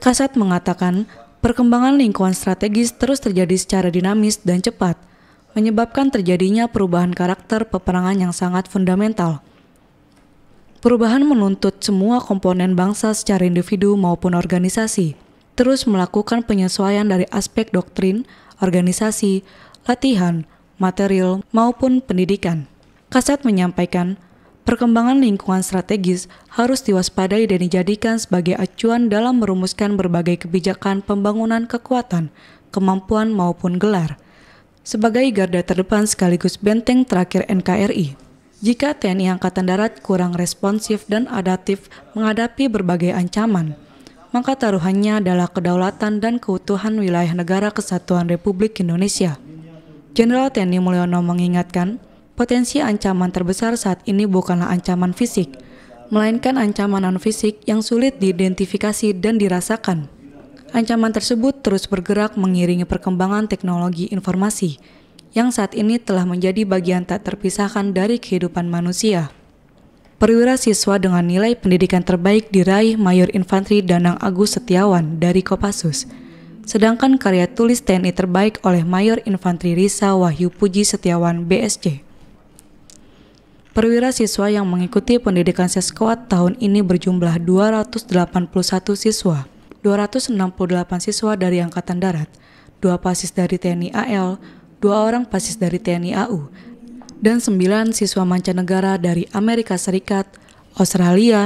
Kasat mengatakan, perkembangan lingkungan strategis terus terjadi secara dinamis dan cepat, menyebabkan terjadinya perubahan karakter peperangan yang sangat fundamental. Perubahan menuntut semua komponen bangsa secara individu maupun organisasi, terus melakukan penyesuaian dari aspek doktrin, organisasi, latihan, material, maupun pendidikan. Kasat menyampaikan, Perkembangan lingkungan strategis harus diwaspadai dan dijadikan sebagai acuan dalam merumuskan berbagai kebijakan pembangunan kekuatan, kemampuan maupun gelar. Sebagai garda terdepan sekaligus benteng terakhir NKRI, jika TNI Angkatan Darat kurang responsif dan adaptif menghadapi berbagai ancaman, maka taruhannya adalah kedaulatan dan keutuhan wilayah negara kesatuan Republik Indonesia. Jenderal TNI Mulyono mengingatkan, Potensi ancaman terbesar saat ini bukanlah ancaman fisik, melainkan ancaman non-fisik yang sulit diidentifikasi dan dirasakan. Ancaman tersebut terus bergerak mengiringi perkembangan teknologi informasi yang saat ini telah menjadi bagian tak terpisahkan dari kehidupan manusia. Perwira siswa dengan nilai pendidikan terbaik diraih Mayor Infanteri Danang Agus Setiawan dari Kopassus. Sedangkan karya tulis TNI terbaik oleh Mayor Infanteri Risa Wahyu Puji Setiawan BSC. Perwira siswa yang mengikuti pendidikan seskuat tahun ini berjumlah 281 siswa, 268 siswa dari Angkatan Darat, 2 pasis dari TNI AL, 2 orang pasis dari TNI AU, dan 9 siswa mancanegara dari Amerika Serikat, Australia,